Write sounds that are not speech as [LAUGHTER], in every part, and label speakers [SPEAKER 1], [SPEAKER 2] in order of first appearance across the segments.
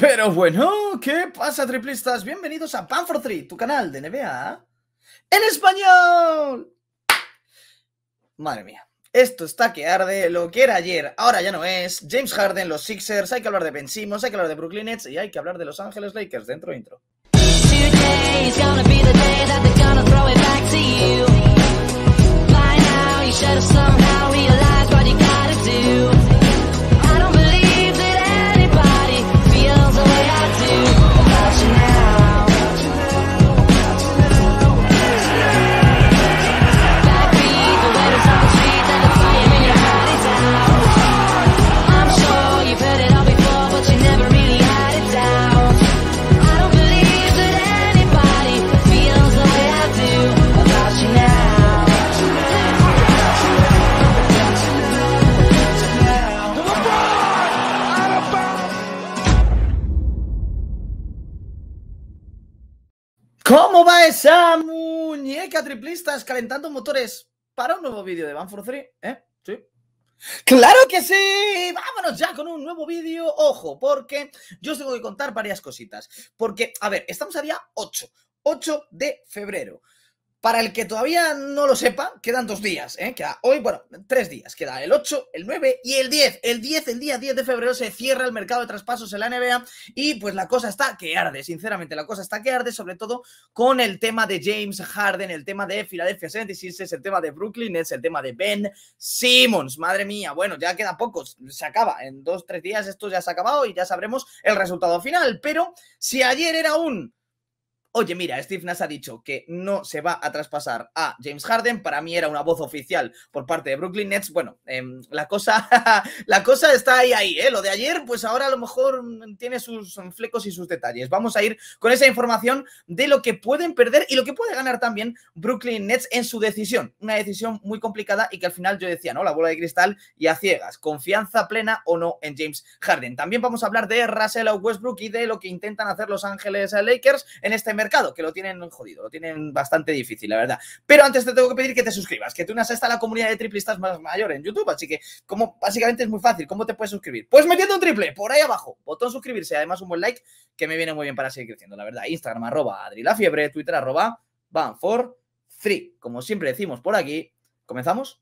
[SPEAKER 1] Pero bueno, ¿qué pasa, triplistas? Bienvenidos a Pan for Three, tu canal de NBA en español. Madre mía, esto está que arde. Lo que era ayer, ahora ya no es. James Harden, los Sixers, hay que hablar de Ben hay que hablar de Brooklyn Nets y hay que hablar de Los Ángeles Lakers. Dentro intro. a triplistas calentando motores para un nuevo vídeo de Van for 3, ¿eh? Sí. ¡Claro que sí! Vámonos ya con un nuevo vídeo. Ojo, porque yo os tengo que contar varias cositas. Porque, a ver, estamos a día 8, 8 de febrero. Para el que todavía no lo sepa, quedan dos días, ¿eh? Queda hoy, bueno, tres días. Queda el 8, el 9 y el 10. El 10, el día 10 de febrero, se cierra el mercado de traspasos en la NBA y pues la cosa está que arde, sinceramente, la cosa está que arde, sobre todo con el tema de James Harden, el tema de Philadelphia 76 el tema de Brooklyn es el tema de Ben Simmons. Madre mía, bueno, ya queda poco, se acaba. En dos, tres días esto ya se ha acabado y ya sabremos el resultado final. Pero si ayer era un oye, mira, Steve Nash ha dicho que no se va a traspasar a James Harden, para mí era una voz oficial por parte de Brooklyn Nets, bueno, em, la, cosa, [LAUGHS] la cosa está ahí, ahí, ¿eh? Lo de ayer, pues ahora a lo mejor mm, tiene sus mm, flecos y sus detalles. Vamos a ir con esa información de lo que pueden perder y lo que puede ganar también Brooklyn Nets en su decisión, una decisión muy complicada y que al final yo decía, ¿no? La bola de cristal y a ciegas, confianza plena o no en James Harden. También vamos a hablar de Russell Westbrook y de lo que intentan hacer Los Ángeles Lakers en este mercado, que lo tienen jodido, lo tienen bastante difícil, la verdad. Pero antes te tengo que pedir que te suscribas, que tú unas hasta la comunidad de triplistas más mayor en YouTube, así que como básicamente es muy fácil, ¿cómo te puedes suscribir? Pues metiendo un triple, por ahí abajo, botón suscribirse, además un buen like, que me viene muy bien para seguir creciendo, la verdad. Instagram arroba Adri la fiebre, Twitter arroba van for free. Como siempre decimos por aquí, ¿comenzamos?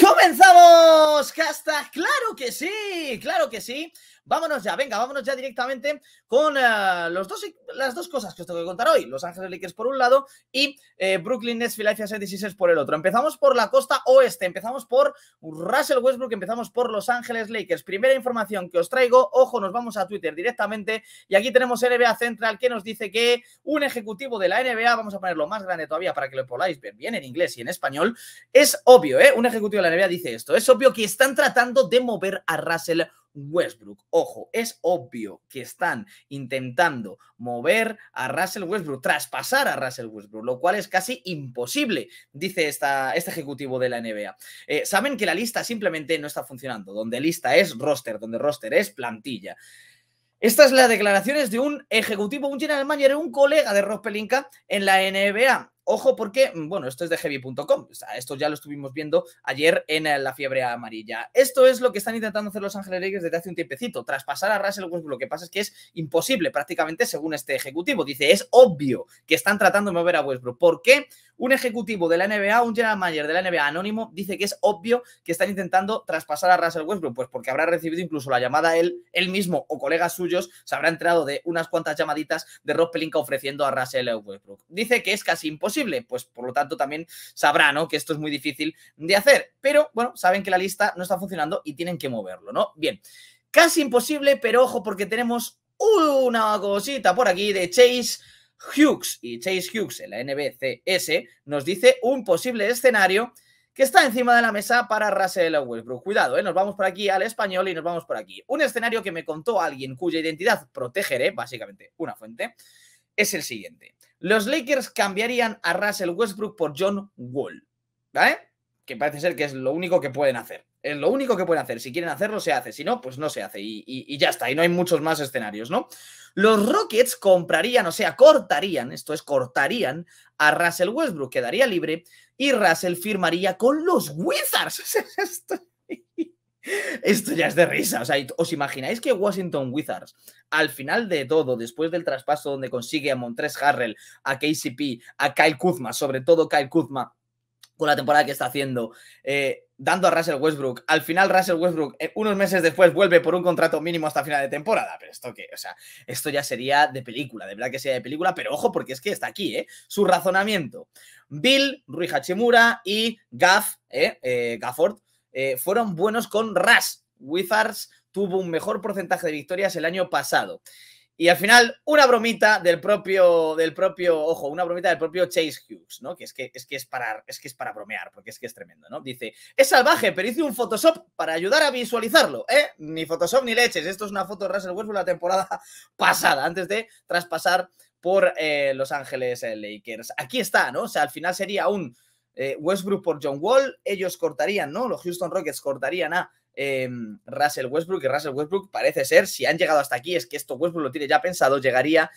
[SPEAKER 1] ¡Comenzamos! casta! ¡Claro que sí! ¡Claro que sí! Vámonos ya, venga, vámonos ya directamente con eh, los dos, e-, las dos cosas que os tengo que contar hoy. Los Ángeles Lakers por un lado y eh, Brooklyn Nets, Philadelphia 76 por el otro. Empezamos por la costa oeste, empezamos por Russell Westbrook, empezamos por Los Ángeles Lakers. Primera información que os traigo, ojo, nos vamos a Twitter directamente y aquí tenemos NBA Central que nos dice que un ejecutivo de la NBA, vamos a ponerlo más grande todavía para que lo podáis ver bien en inglés y en español, es obvio, ¿eh? ejecutivo de la NBA dice esto. Es obvio que están tratando de mover a Russell Westbrook. Ojo, es obvio que están intentando mover a Russell Westbrook, traspasar a Russell Westbrook, lo cual es casi imposible, dice esta, este ejecutivo de la NBA. Eh, saben que la lista simplemente no está funcionando, donde lista es roster, donde roster es plantilla. estas es las declaraciones de un ejecutivo, un general manager, un colega de Ross Pelinka en la NBA. Ojo porque, mm, bueno, esto es de heavy.com, esto ya lo estuvimos viendo ayer en eh, la fiebre amarilla. Esto es lo que están intentando hacer los Ángeles Lakers desde hace un tiempecito, traspasar a Russell Westbrook. Lo que pasa es que es imposible prácticamente según este ejecutivo. Dice, es obvio que están tratando de mover a Westbrook. ¿Por qué? Un ejecutivo de la NBA, un general manager de la NBA anónimo, dice que es obvio que están intentando traspasar a Russell Westbrook, pues porque habrá recibido incluso la llamada él, él mismo o colegas suyos, se habrá entrado de unas cuantas llamaditas de Rob Pelinka ofreciendo a Russell Westbrook. Dice que es casi imposible pues por lo tanto también sabrá, ¿no? Que esto es muy difícil de hacer. Pero bueno, saben que la lista no está funcionando y tienen que moverlo, ¿no? Bien. Casi imposible, pero ojo porque tenemos una cosita por aquí de Chase Hughes. Y Chase Hughes en la NBCS nos dice un posible escenario que está encima de la mesa para Russell Westbrook. Cuidado, ¿eh? nos vamos por aquí al español y nos vamos por aquí. Un escenario que me contó alguien cuya identidad protegeré, básicamente una fuente, es el siguiente. Los Lakers cambiarían a Russell Westbrook por John Wall, ¿vale? Que parece ser que es lo único que pueden hacer. Es lo único que pueden hacer. Si quieren hacerlo, se hace. Si no, pues no se hace. Y, ya está. Y no hay muchos más escenarios, ¿no? Los Rockets comprarían, o sea, cortarían, esto es, cortarían a Russell Westbrook, quedaría libre y Russell firmaría con los Wizards. [LAUGHS] Esto ya es de risa. O sea, ¿os imagináis que Washington Wizards, al final de todo, después del traspaso donde consigue a Montres Harrell, a KCP, a Kyle Kuzma, sobre todo Kyle Kuzma, con la temporada que está haciendo, eh, dando a Russell Westbrook. Al final, Russell Westbrook, eh, unos meses después, vuelve por un contrato mínimo hasta final de temporada. Pero esto que, o sea, esto ya sería de película, de verdad que sería de película, pero ojo, porque es que está aquí, ¿eh? Su razonamiento. Bill, Rui Hachimura y Gaff, eh, eh Gafford eh, fueron buenos con Ras. Wizards tuvo un mejor porcentaje de victorias el año pasado. Y al final, una bromita del propio, del propio, ojo, una bromita del propio Chase Hughes, ¿no? Que es que es, que es, para, es, que es para bromear, porque es que es tremendo, ¿no? Dice, es salvaje, pero hice un Photoshop para ayudar a visualizarlo, ¿eh? Ni Photoshop ni leches. Esto es una foto de Russell Westbrook la temporada [LAUGHS] pasada, antes de traspasar por eh, Los Ángeles eh, Lakers. Aquí está, ¿no? O sea, al final sería un eh, Westbrook por John Wall, ellos cortarían, ¿no? Los Houston Rockets cortarían a em, Russell Westbrook, y Russell Westbrook parece ser, si han llegado hasta aquí, es que esto Westbrook lo tiene ya pensado, llegaría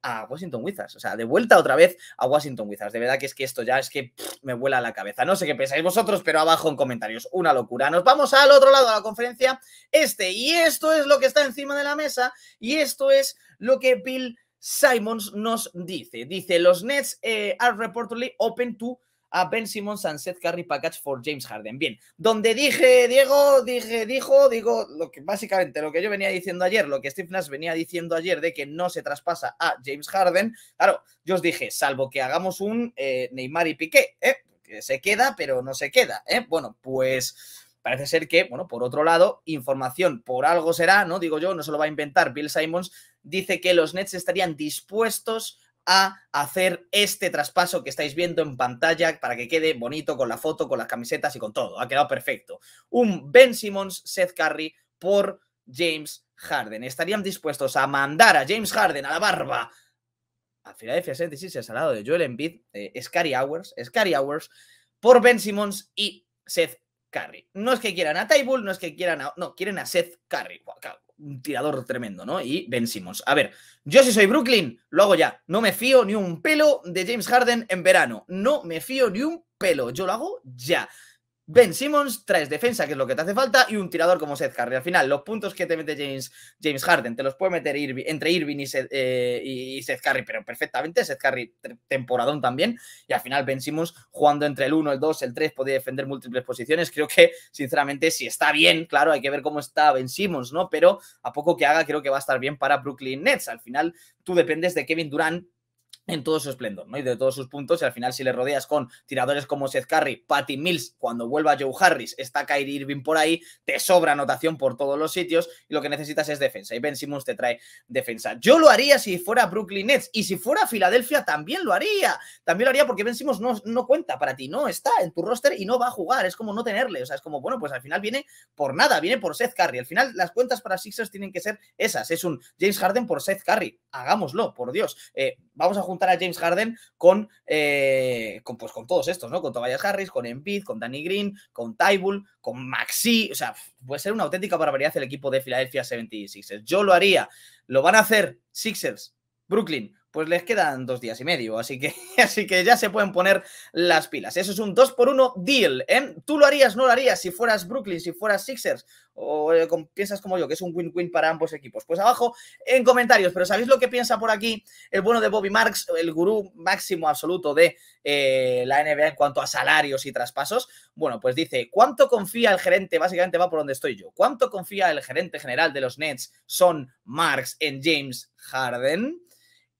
[SPEAKER 1] a Washington Wizards. O sea, de vuelta otra vez a Washington Wizards. De verdad que es que esto ya es que me vuela la cabeza. No sé qué pensáis vosotros, pero abajo en comentarios. Una locura. Nos vamos al otro lado de la conferencia. Este, y esto es lo que está encima de la mesa. Y esto es lo que Bill Simons nos dice. Dice, los Nets eh, are reportedly open to a Ben Simmons and Seth Curry Package for James Harden. Bien, donde dije, Diego, dije, dijo, digo, lo que básicamente lo que yo venía diciendo ayer, lo que Steve Nash venía diciendo ayer de que no se traspasa a James Harden, claro, yo os dije, salvo que hagamos un eh, Neymar y Piqué, ¿eh? que se queda, pero no se queda, ¿eh? Bueno, pues parece ser que, bueno, por otro lado, información por algo será, ¿no? Digo yo, no se lo va a inventar Bill Simons, dice que los Nets estarían dispuestos a hacer este traspaso que estáis viendo en pantalla para que quede bonito con la foto, con las camisetas y con todo. Ha quedado perfecto. Un Ben Simmons, Seth Curry por James Harden. Estarían dispuestos a mandar a James Harden a la barba a Philadelphia se al salado de Joel Embiid, eh, Scary Hours, Scary Hours, por Ben Simmons y Seth Curry. No es que quieran a Tybull, no es que quieran a... No, quieren a Seth Curry un tirador tremendo, ¿no? Y Ben Simmons. A ver, yo si soy Brooklyn, lo hago ya. No me fío ni un pelo de James Harden en verano. No me fío ni un pelo. Yo lo hago ya. Ben Simmons, traes defensa, que es lo que te hace falta, y un tirador como Seth Curry. Al final, los puntos que te mete James, James Harden, te los puede meter entre Irving eh, y Seth, Curry, pero perfectamente. Seth Curry, temporadón también. Y al final, Ben Simmons, jugando entre el 1, el 2, el 3, puede defender múltiples posiciones. Creo que, sinceramente, si está bien, claro, hay que ver cómo está Ben Simmons, ¿no? Pero a poco que haga, creo que va a estar bien para Brooklyn Nets. Al final, tú dependes de Kevin Durant en todo su esplendor, ¿no? Y de todos sus puntos, y al final si le rodeas con tiradores como Seth Curry, Patty Mills, cuando vuelva Joe Harris, está Kyrie Irving por ahí, te sobra anotación por todos los sitios y lo que necesitas es defensa. Y Ben Simmons te trae defensa. Yo lo haría si fuera Brooklyn Nets y si fuera Filadelfia también lo haría. También lo haría porque Ben Simmons no, no cuenta para ti, no está en tu roster y no va a jugar, es como no tenerle, o sea, es como, bueno, pues al final viene por nada, viene por Seth Curry. Al final las cuentas para Sixers tienen que ser esas, es un James Harden por Seth Curry. Hagámoslo, por Dios. Eh, vamos a juntar a James Harden eh, con, pues, con todos estos, ¿no? Con Tobias Harris, con Embiid, con Danny Green, con Tybull, con Maxi. O sea, puede ser una auténtica barbaridad el equipo de Philadelphia 76ers. Yo lo haría. ¿Lo van a hacer Sixers? Brooklyn, pues les quedan dos días y medio, así que, [LAUGHS] así que ya se pueden poner las pilas. Eso es un 2 por 1 deal, ¿eh? Tú lo harías, no lo harías, si fueras Brooklyn, si fueras Sixers, o eh, piensas como yo, que es un win-win para ambos equipos. Pues abajo en comentarios, pero ¿sabéis lo que piensa por aquí el bueno de Bobby Marks, el gurú máximo absoluto de eh, la NBA en cuanto a salarios y traspasos? Bueno, pues dice, ¿cuánto confía el gerente? Básicamente va por donde estoy yo. ¿Cuánto confía el gerente general de los Nets, Son Marks, en James Harden?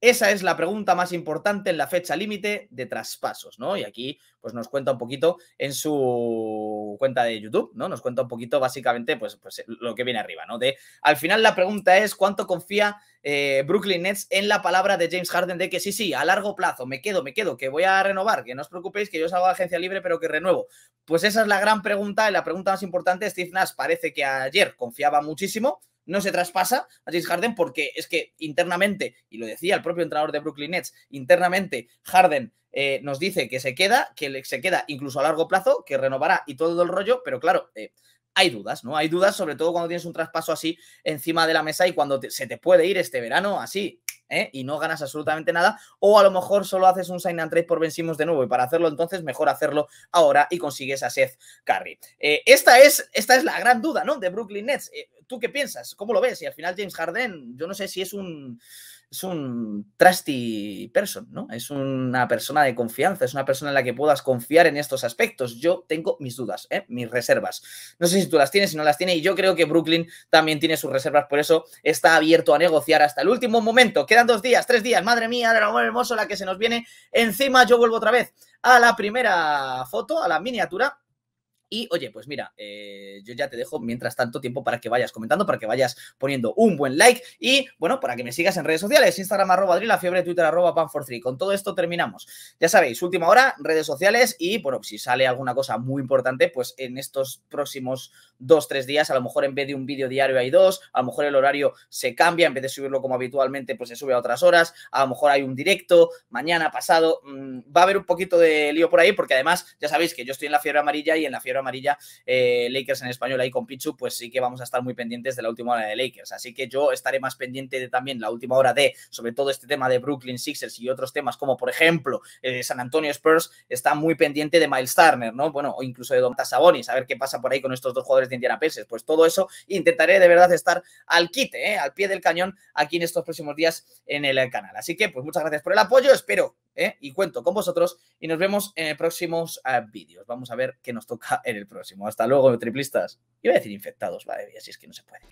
[SPEAKER 1] Esa es la pregunta más importante en la fecha límite de traspasos, ¿no? Y aquí pues nos cuenta un poquito en su cuenta de YouTube, ¿no? Nos cuenta un poquito básicamente pues, pues eh, lo que viene arriba, ¿no? De al final la pregunta es cuánto confía eh, Brooklyn Nets en la palabra de James Harden de que sí, sí, a largo plazo, me quedo, me quedo, que voy a renovar, que no os preocupéis, que yo salgo de agencia libre, pero que renuevo. Pues esa es la gran pregunta y la pregunta más importante. Steve Nash parece que ayer confiaba muchísimo, no se traspasa a James Harden porque es que internamente, y lo decía el propio entrenador de Brooklyn Nets, internamente Harden eh, nos dice que se queda, que se queda incluso a largo plazo, que renovará y todo el rollo, pero claro, eh, hay dudas, ¿no? Hay dudas, sobre todo cuando tienes un traspaso así encima de la mesa y cuando se te puede ir este verano así. ¿eh? Y no ganas absolutamente nada, o a lo mejor solo haces un sign and trade por vencimos de nuevo, y para hacerlo entonces mejor hacerlo ahora y consigues a Seth Curry. esta, es, esta es la gran duda, ¿no? De Brooklyn Nets. ¿Tú qué piensas? ¿Cómo lo ves? Y al final James Harden, yo no sé si es un, un trusty person, ¿no? Es una persona de confianza, es una persona en la que puedas confiar en estos aspectos. Yo tengo mis dudas, ¿eh? mis reservas. No sé si tú las tienes, si no las tienes, y yo creo que Brooklyn también tiene sus reservas, por eso está abierto a negociar hasta el último momento. Quedan dos días, tres días, madre mía, de lo hermoso la que se nos viene encima. Yo vuelvo otra vez a la primera foto, a la miniatura y oye, pues mira, eh, yo ya te dejo mientras tanto tiempo para que vayas comentando, para que vayas poniendo un buen like y bueno, para que me sigas en redes sociales, Instagram arroba la fiebre, Twitter arroba pan 3 Con todo esto terminamos. Ya sabéis, última hora, redes sociales y bueno, si sale alguna cosa muy importante, pues en estos próximos dos, tres días, a lo mejor en vez de un vídeo diario hay dos, a lo mejor el horario se cambia, en vez de subirlo como habitualmente, pues se sube a otras horas, a lo mejor hay un directo, mañana, pasado, mm, va a haber un poquito de lío por ahí, porque además ya sabéis que yo estoy en la fiebre amarilla y en la fiebre amarilla, eh, Lakers en español ahí con Pichu, pues sí que vamos a estar muy pendientes de la última hora de Lakers. Así que yo estaré más pendiente de también la última hora de, sobre todo este tema de Brooklyn Sixers y otros temas como, por ejemplo, eh, San Antonio Spurs, está muy pendiente de Miles Turner, ¿no? Bueno, o incluso de Don Sabonis, a ver qué pasa por ahí con estos dos jugadores de Indiana Pacers. Pues todo eso intentaré de verdad estar al quite, ¿eh? al pie del cañón aquí en estos próximos días en el canal. Así que, pues muchas gracias por el apoyo, espero y cuento con vosotros y nos vemos en próximos vídeos. Vamos a ver qué nos toca en el próximo. Hasta luego, triplistas. voy a decir infectados, vale, así es que no se puede.